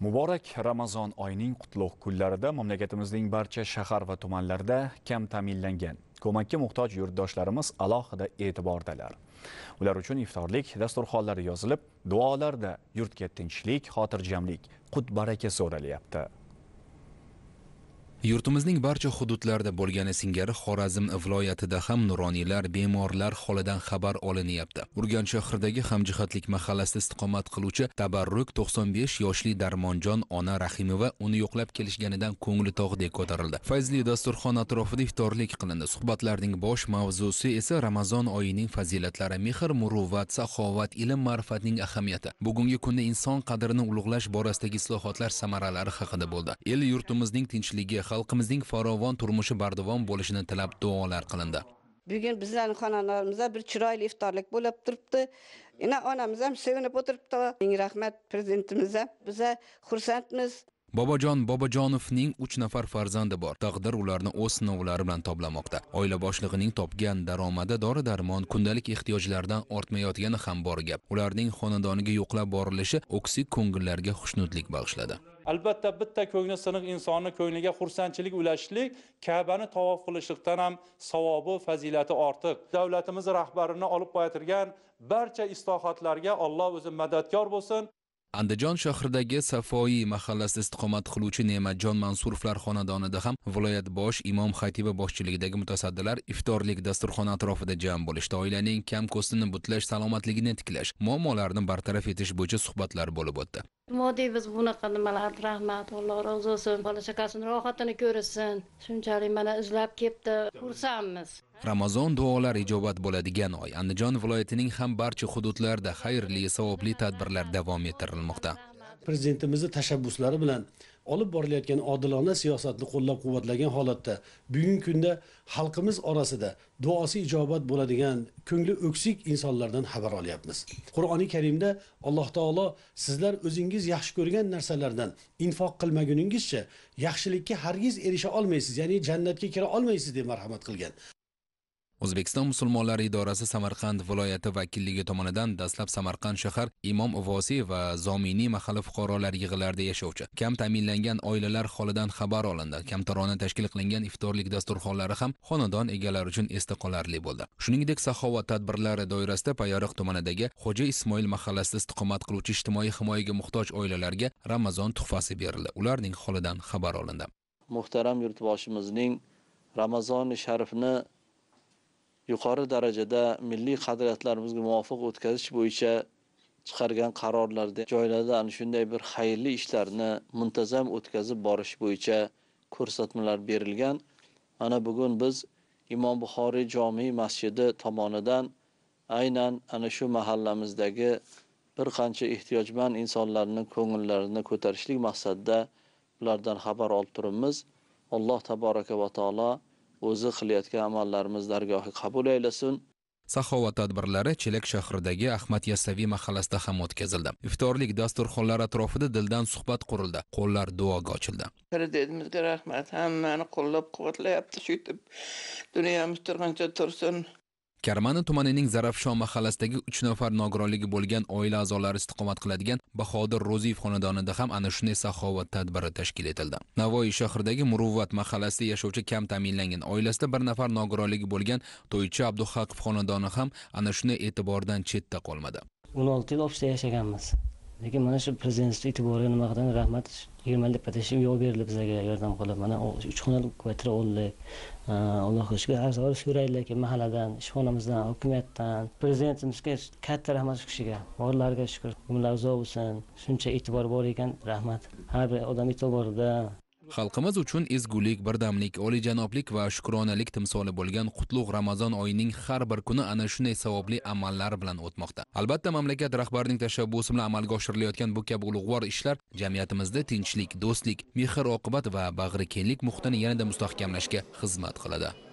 muborak ramazon oyining qutlug' kunlarida mamlakatimizning barcha shahar va tumanlarida kam ta'minlangan ko'makka muhtoj yurtdoshlarimiz alohida e'tibordalar ular uchun iftorlik dasturxonlari yozilib duolarda yurtga tinchlik xotirjamlik qut baraka so'ralyapti yurtimizning barcha hududlarida bo'lgani singari xorazm viloyatida ham nuroniylar bemorlar holidan xabar olinyapti urganch shahridagi hamjihatlik mahallasida istiqomat qiluvchi tabarruk 95 yoshli darmonjon ona rahimova uni yo'qlab kelishganidan ko'ngli tog'dek ko'tarildi fayzli dasturxon atrofida iftorlik qilindi suhbatlarning bosh mavzusi esa ramazon oyining fazilatlari mehr muruvvat saxovat ilm ma'rifatning ahamiyati bugungi kunda inson qadrini ulug'lash borasidagi islohotlar samaralari haqida bo'ldi el yurtimizning tinchligi xalqimizning farovon turmushi bardavom bo'lishini tilab duolar qilindi bugun bizlarni xonadonimizda bir chiroyli iftorlik bo'lib turibdi ina onamiz ham sevinib o'tiribdi ming rahmat prezidentimiz ham biza xursandmiz bobojon bobojonovning uch nafar farzandi bor taqdir ularni o'z sinovlari bilan toblamoqda oila boshlig'ining topgan daromadi dori darmon kundalik ehtiyojlardan ortmayotgani ham bor gap ularning xonadoniga yo'qlab borilishi o'ksik ko'ngillarga xushnudlik bag'ishladi albatta bitta ko'ngli siniq insonni ko'ngliga xursandchilik ulashishlik kabani tavof qilishlikdan ham savobi fazilati ortiq davlatimiz rahbarini olib qo'yatirgan barcha islohotlarga alloh o'zi madadkor bo'lsin andijon shahridagi safoiy mahallasida istiqomat qiluvchi ne'matjon mansurovlar xonadonida ham viloyat bosh imom xatibi boshchiligidagi mutasaddilar iftorlik dasturxoni atrofida jam bo'lishdi oilaning kam ko'stini butlash salomatligini tiklash muammolarini bartaraf etish bo'yicha suhbatlar bo'lib o'tdi moddiy biz bunaqa nimalardir rahmat alloh rozi bo'lsin bola chaqasini rohatini ko'rsin shunchalik mana izlab kelibdi xursandmiz ramazon duolar ijobat bo'ladigan oy andijon viloyatining ham barcha hududlarida xayrli savobli tadbirlar davom ettirilmoqda prezidentimizni tashabbuslari bilan olib borilayotgan odilona siyosatni qo'llab quvvatlagan holatda bugungi kunda xalqimiz orasida duosi ijobat bo'ladigan ko'ngli o'ksik insonlardan xabar olyapmiz qur'oni karimda alloh taolo sizlar o'zingiz yaxshi ko'rgan narsalardan infoq qilmaguningizcha yaxshilikka hargiz erisha olmaysiz ya'ni jannatga kira olmaysiz deb marhamat qilgan o'zbekiston musulmonlari idorasi samarqand viloyati vakilligi tomonidan dastlab samarqand shahar imom vosiy va zominiy mahalla fuqarolar yig'ilarida yashovchi kam ta'minlangan oilalar holidan xabar olindi kamtarona tashkil qilingan iftorlik dasturxonlari ham xonadon egalari uchun esda qolarli bo'ldi shuningdek saxovat tadbirlari doirasida payariq tumanidagi xo'ja ismoil mahallasida istiqomat qiluvchi ijtimoiy himoyaga muhtoj oilalarga ramazon tuhfasi berildi ularning holidan xabar olindi muhtaram yurtboshimizning ramazoni sharifni yuqori darajada milliy qadriyatlarimizga muvofiq o'tkazish bo'yicha chiqargan qarorlarda joylarda ana shunday bir xayrli ishlarni muntazam o'tkazib borish bo'yicha ko'rsatmalar berilgan mana bugun biz imom buxoriy jomiy masjidi tomonidan aynan ana shu mahallamizdagi bir qancha ehtiyojmand insonlarning ko'ngillarini ko'tarishlik maqsadida ulardan xabar olib turibmiz alloh taboraka va taolo o'zi qilayotgan amallarimiz dargohi qabul aylasin saxovat tadbirlari chelak shahridagi ahmad yassaviy mahallasida ham o'tkazildi iftorlik dasturxonlar atrofida dildan suhbat qurildi qo'llar duoga ochildi prezidentimizga rahmat hammani qo'llab quvvatlayapti shu deb dunyomiz turgancha tursin Karmani tumanining Zarafshon mahallasidagi 3 nafar nogironligi bo'lgan oila a'zolari istiqomat qiladigan Bahodir Ro'ziyev xonadonida ham ana shunday saxovat tadbiri tashkil etildi. Navoiy shahridagi Muruvvat mahallasida yashovchi kam ta'minlangan oilasida bir nafar nogironligi bo'lgan to'ychi Abduhaqov xonadoni ham ana shunday e'tibordan chetda qolmadi. 16 yil ofisda yashaganmiz. lekin mana shu prezidentni e'tibori nima qildim rahmat yigirma patashim yo'l berildi bizlarga yordam qilib mana uch xonali kvartira oldik alloh shukur har doim lekin mahalladan ishxonamizdan hukumatdan prezidentimizga katta rahmat shu kishiga borlariga shukur umrlari uzoq bo'lsin shuncha e'tibor bor ekan rahmat har bir odam e'tiborida xalqimiz uchun ezgulik birdamlik oliyjanoblik va shukronalik timsoli bo'lgan qutlug' ramazon oyining har bir kuni ana shunday savobli amallar bilan o'tmoqda albatta mamlakat rahbarining tashabbusi bilan amalga oshirilayotgan bu kabi ulug'vor ishlar jamiyatimizda tinchlik do'stlik mehr oqibat va bag'rikenglik muhitini yanada mustahkamlashga xizmat qiladi